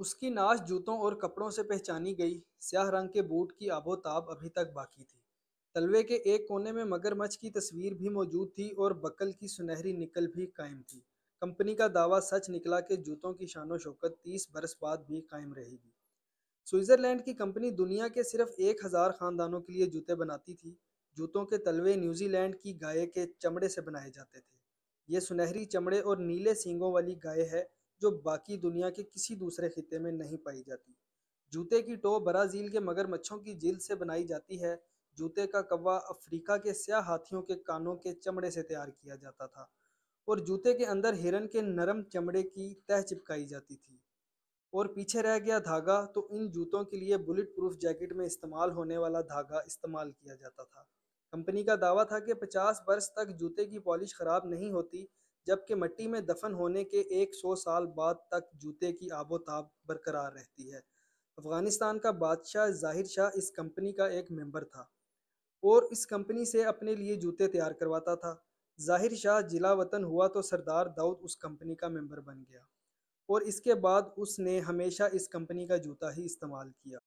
उसकी नाश जूतों और कपड़ों से पहचानी गई स्याह रंग के बूट की आबोताब अभी तक बाकी थी तलवे के एक कोने में मगरमच्छ की तस्वीर भी मौजूद थी और बकल की सुनहरी निकल भी कायम थी कंपनी का दावा सच निकला कि जूतों की शानो शौकत तीस बरस बाद भी कायम रहेगी स्विट्ज़रलैंड की कंपनी दुनिया के सिर्फ एक हज़ार ख़ानदानों के लिए जूते बनाती थी जूतों के तलवे न्यूजीलैंड की गाय के चमड़े से बनाए जाते थे ये सुनहरी चमड़े और नीले सींगों वाली गाय है जो बाकी दुनिया के किसी दूसरे खिते में नहीं पाई जाती जूते की टो ब्राज़ील के मगरमच्छों की जिल से बनाई जाती है जूते का कव्वा अफ्रीका के स्या हाथियों के कानों के चमड़े से तैयार किया जाता था और जूते के अंदर हिरन के नरम चमड़े की तह चिपकाई जाती थी और पीछे रह गया धागा तो इन जूतों के लिए बुलेट प्रूफ जैकेट में इस्तेमाल होने वाला धागा इस्तेमाल किया जाता था कंपनी का दावा था कि 50 वर्ष तक जूते की पॉलिश ख़राब नहीं होती जबकि मट्टी में दफन होने के 100 साल बाद तक जूते की आबोताब बरकरार रहती है अफ़गानिस्तान का बादशाह जाहिर शाह इस कंपनी का एक मेंबर था और इस कंपनी से अपने लिए जूते तैयार करवाता था जाहिर शाह जिला वतन हुआ तो सरदार दाऊद उस कंपनी का मेंबर बन गया और इसके बाद उसने हमेशा इस कंपनी का जूता ही इस्तेमाल किया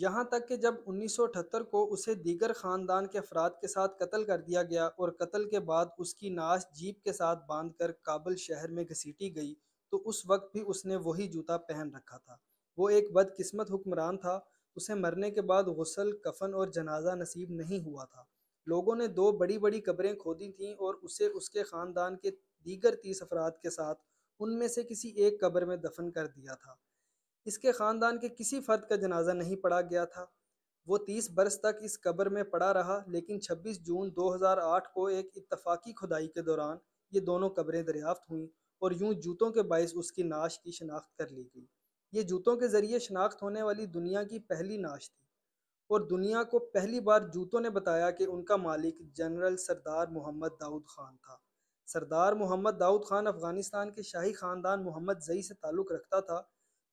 यहाँ तक कि जब 1978 को उसे दीगर ख़ानदान के अफराद के साथ कत्ल कर दिया गया और कत्ल के बाद उसकी नाश जीप के साथ बांध कर काबुल शहर में घसीटी गई तो उस वक्त भी उसने वही जूता पहन रखा था वो एक बदकिस्मत हुक्मरान था उसे मरने के बाद गसल कफन और जनाजा नसीब नहीं हुआ था लोगों ने दो बड़ी बड़ी कब्रें खोदी थीं और उसे उसके ख़ानदान के दीगर तीस अफराद के साथ उनमें से किसी एक कब्र में दफन कर दिया था इसके ख़ानदान के किसी फ़र्द का जनाजा नहीं पढ़ा गया था वो 30 बरस तक इस कब्र में पड़ा रहा लेकिन 26 जून 2008 को एक इतफाकी खुदाई के दौरान ये दोनों कब्रें दरियाफ्त हुईं और यूं जूतों के बायस उसकी नाश की शनाख्त कर ली गई ये जूतों के ज़रिए शनाख्त होने वाली दुनिया की पहली नाश थी और दुनिया को पहली बार जूतों ने बताया कि उनका मालिक जनरल सरदार मोहम्मद दाऊद खान था सरदार मोहम्मद दाऊद खान अफ़गानिस्तान के शाही ख़ानदान मोहम्मद जई से ताल्लुक़ रखता था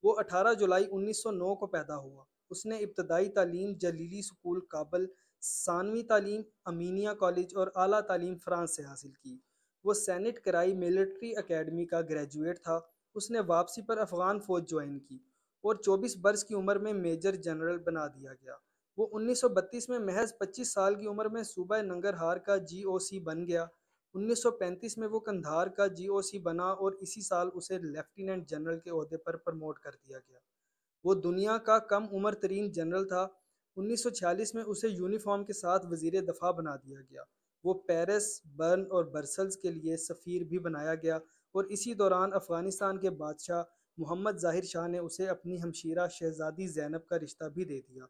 वो 18 जुलाई 1909 को पैदा हुआ उसने इब्तदाई तालीम जलीली स्कूल काबल सानवी तालीम अमीनिया कॉलेज और अली तालीम फ्रांस से हासिल की वो सैनट कराई मिलिट्री अकेडमी का ग्रेजुएट था उसने वापसी पर अफगान फ़ौज ज्वाइन की और 24 बर्स की उम्र में मेजर जनरल बना दिया गया वो 1932 में महज 25 साल की उम्र में सूबह नंगरहार का जीओसी बन गया 1935 में वो कंधार का जीओसी बना और इसी साल उसे लेफ्टिनेंट जनरल के अहदे पर प्रमोट कर दिया गया वो दुनिया का कम उम्र तरीन जनरल था 1946 में उसे यूनिफॉर्म के साथ वजीर दफा बना दिया गया वो पेरिस बर्न और बर्सल्स के लिए सफ़ीर भी बनाया गया और इसी दौरान अफ़गानिस्तान के बादशाह मोहम्मद जाहिर शाह ने उसे अपनी हमशीरा शहजादी जैनब का रिश्ता भी दे दिया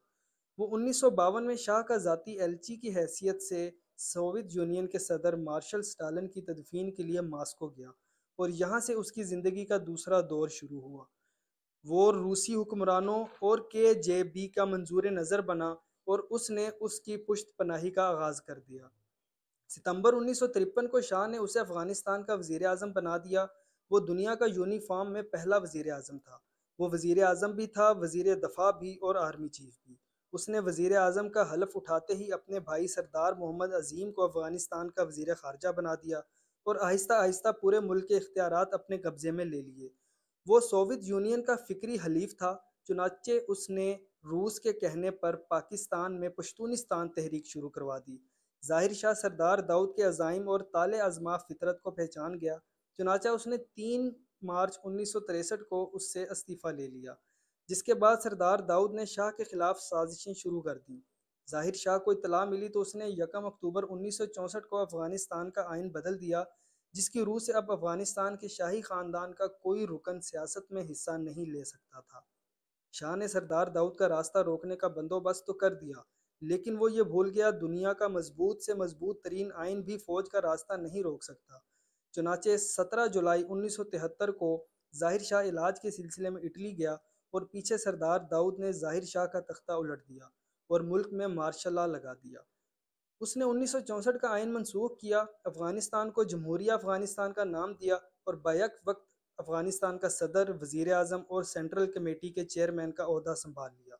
वो उन्नीस में शाह का ज़ाती एलची की हैसियत से सोवियत यूनियन के सदर मार्शल स्टालिन की तदफीन के लिए मास्को गया और यहाँ से उसकी ज़िंदगी का दूसरा दौर शुरू हुआ वो रूसी हुक्मरानों और के जे बी का मंजूर नज़र बना और उसने उसकी पुश्त पनाही का आगाज़ कर दिया सितंबर उन्नीस को शाह ने उसे अफगानिस्तान का वजीर अजम बना दिया वो दुनिया का यूनिफॉर्म में पहला वजीर अजम था वो वजीर अजम भी था वजीर दफा भी और आर्मी चीफ भी उसने वजीर अजम का हलफ उठाते ही अपने भाई सरदार मोहम्मद अजीम को अफगानिस्तान का वजीर खारजा बना दिया और आहिस्ता आहिस्ता पूरे मुल्क के इख्तियार अपने कब्जे में ले लिए वो सोवियत यूनियन का फिक्री हलीफ था चुनाचे उसने रूस के कहने पर पाकिस्तान में पश्तूनिस्तान तहरीक शुरू करवा दी जाहिर शाह सरदार दाऊद के अजाइम और ताले आजमा फितरत को पहचान गया चुनाचा उसने तीन मार्च उन्नीस को उससे इस्तीफ़ा ले लिया जिसके बाद सरदार दाऊद ने शाह के खिलाफ साजिशें शुरू कर दी जाहिर शाह को इतला मिली तो उसने यकम अक्टूबर 1964 को अफगानिस्तान का आयन बदल दिया जिसकी रूह से अब अफगानिस्तान के शाही खानदान का कोई रुकन सियासत में हिस्सा नहीं ले सकता था शाह ने सरदार दाऊद का रास्ता रोकने का बंदोबस्त तो कर दिया लेकिन वो ये भूल गया दुनिया का मजबूत से मजबूत तरीन आयन भी फौज का रास्ता नहीं रोक सकता चुनाचे 17 जुलाई 1973 को जाहिर शाह इलाज के सिलसिले में इटली गया और पीछे सरदार दाऊद ने जाहिर शाह का तख्ता उलट दिया और मुल्क में मार्शल लॉ लगा दिया उसने 1964 का आयन मनसूख किया अफगानिस्तान को जमहूरिया अफगानिस्तान का नाम दिया और बैक वक्त अफगानिस्तान का सदर वजीर अजम और सेंट्रल कमेटी के चेयरमैन का अहदा संभाल लिया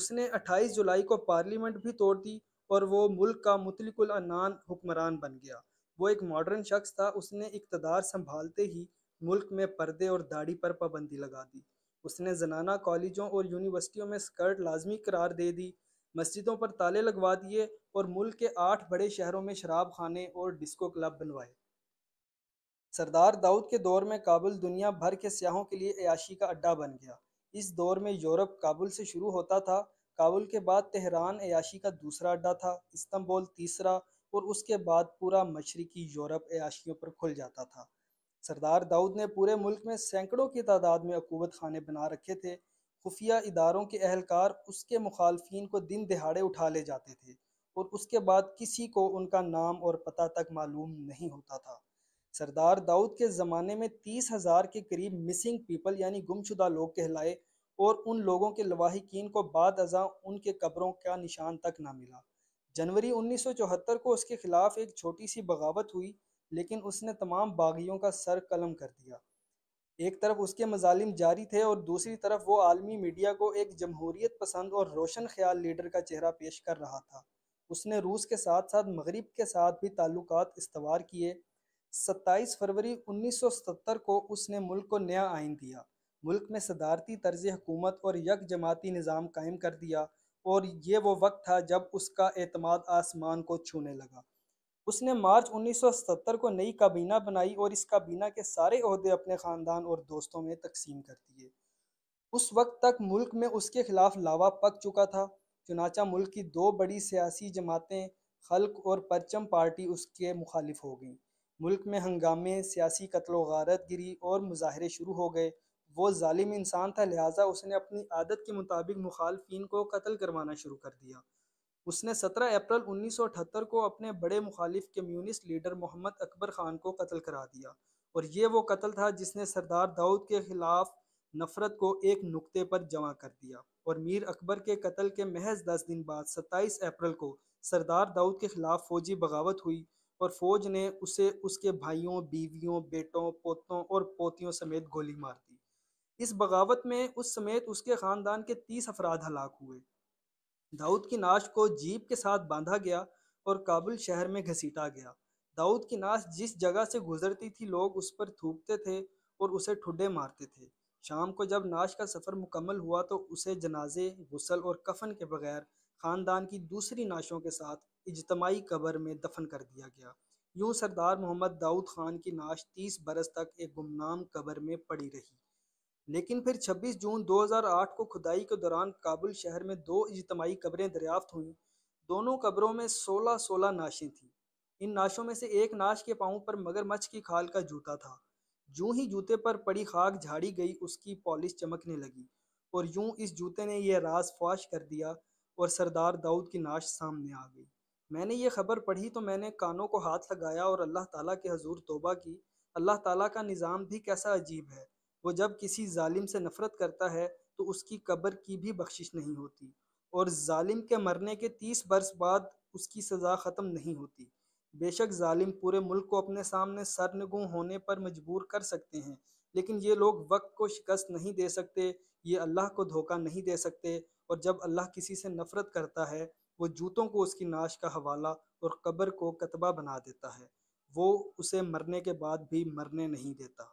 उसने 28 जुलाई को पार्लियामेंट भी तोड़ दी और वो मुल्क का मुतलिकनान हुक्मरान बन गया वो एक मॉडर्न शख्स था उसने इकतदार संभालते ही मुल्क में पर्दे और दाढ़ी पर पाबंदी लगा दी उसने जनाना कॉलेजों और यूनिवर्सिटियों में स्कर्ट लाजमी करार दे दी मस्जिदों पर ताले लगवा दिए और मुल्क के आठ बड़े शहरों में शराब खाने और डिस्को क्लब बनवाए सरदार दाऊद के दौर में काबुल दुनिया भर के सयाहों के लिए अयाशी का अड्डा बन गया इस दौर में यूरोप काबुल से शुरू होता था काबुल के बाद तेहरान अयाशी का दूसरा अड्डा था इस्तंबुल तीसरा और उसके बाद पूरा मशरकी यूरोप अयाशियों पर खुल जाता था सरदार दाऊद ने पूरे मुल्क में सैकड़ों की तादाद में अकूबत खाने बना रखे थे खुफिया इदारों के अहलकार उसके मुखालफी को दिन दिहाड़े उठा ले जाते थे और उसके बाद किसी को उनका नाम और पता तक मालूम नहीं होता था सरदार दाऊद के ज़माने में तीस हज़ार के करीब मिसिंग पीपल यानी गुमशुदा लोग कहलाए और उन लोगों के लवाहिकीन को बाद अजा उनके कब्रों का निशान तक ना मिला जनवरी 1974 को उसके खिलाफ एक छोटी सी बगावत हुई लेकिन उसने तमाम बागियों का सर कलम कर दिया एक तरफ उसके मजालिम जारी थे और दूसरी तरफ वो आलमी मीडिया को एक जमहूरियत पसंद और रोशन ख्याल लीडर का चेहरा पेश कर रहा था उसने रूस के साथ साथ मगरब के साथ भी ताल्लुक इस्तवार किए 27 फरवरी 1970 को उसने मुल्क को नया आयन दिया मुल्क में सदारती तर्ज हुकूमत और यक जमाती निज़ाम कायम कर दिया और ये वो वक्त था जब उसका अतमाद आसमान को छूने लगा उसने मार्च 1970 को नई काबीना बनाई और इस काबीना के सारे अहदे अपने ख़ानदान और दोस्तों में तकसीम कर दिए उस वक्त तक मुल्क में उसके खिलाफ लावा पक चुका था चुनाचा मुल्क की दो बड़ी सियासी जमातें खल्क और परचम पार्टी उसके मुखालिफ हो गईं मुल्क में हंगामे सियासी कत्लो गारत गिरी और मुजाहरे शुरू हो गए वो ालिम इंसान था लिहाजा उसने अपनी आदत के मुताबिक मुखालफी को कत्ल करवाना शुरू कर दिया उसने 17 अप्रैल 1978 को अपने बड़े मुखालिफ कम्युनिस्ट लीडर मोहम्मद अकबर खान को कत्ल करा दिया और ये वो कत्ल था जिसने सरदार दाऊद के खिलाफ नफरत को एक नुक्ते पर जमा कर दिया और मीर अकबर के कत्ल के महज दस दिन बाद 27 अप्रैल को सरदार दाऊद के खिलाफ फौजी बगावत हुई और फौज ने उसे उसके भाइयों बीवियों बेटों पोतों और पोतियों समेत गोली मार दी इस बगावत में उस समेत उसके खानदान के तीस अफराद हलाक हुए दाऊद की नाश को जीप के साथ बांधा गया और काबुल शहर में घसीटा गया दाऊद की नाश जिस जगह से गुजरती थी लोग उस पर थूकते थे और उसे ठुडे मारते थे शाम को जब नाश का सफ़र मुकम्मल हुआ तो उसे जनाजे गुसल और कफन के बगैर ख़ानदान की दूसरी नाशों के साथ इजतमाही कबर में दफन कर दिया गया यूं सरदार मोहम्मद दाऊद खान की नाश तीस बरस तक एक गुमनाम कबर में पड़ी रही लेकिन फिर 26 जून 2008 को खुदाई के दौरान काबुल शहर में दो इजतमाही कब्रें दरियाफ्त हुईं दोनों कब्रों में 16-16 नाशें थीं इन नाशों में से एक नाश के पाँव पर मगरमच्छ की खाल का जूता था जूं ही जूते पर पड़ी खाक झाड़ी गई उसकी पॉलिश चमकने लगी और यूं इस जूते ने यह राज फाश कर दिया और सरदार दाऊद की नाश सामने आ गई मैंने ये खबर पढ़ी तो मैंने कानों को हाथ लगाया और अल्लाह ताला के हजूर तोबा की अल्लाह ताला का निज़ाम भी कैसा अजीब है वो जब किसी जालिम से नफरत करता है तो उसकी कब्र की भी बख्शिश नहीं होती और जालिम के मरने के तीस बरस बाद उसकी सज़ा ख़त्म नहीं होती बेशक जालिम पूरे मुल्क को अपने सामने सरनगुं होने पर मजबूर कर सकते हैं लेकिन ये लोग वक्त को शिकस्त नहीं दे सकते ये अल्लाह को धोखा नहीं दे सकते और जब अल्लाह किसी से नफरत करता है वो जूतों को उसकी नाश का हवाला और कब्र को कतबा बना देता है वो उसे मरने के बाद भी मरने नहीं देता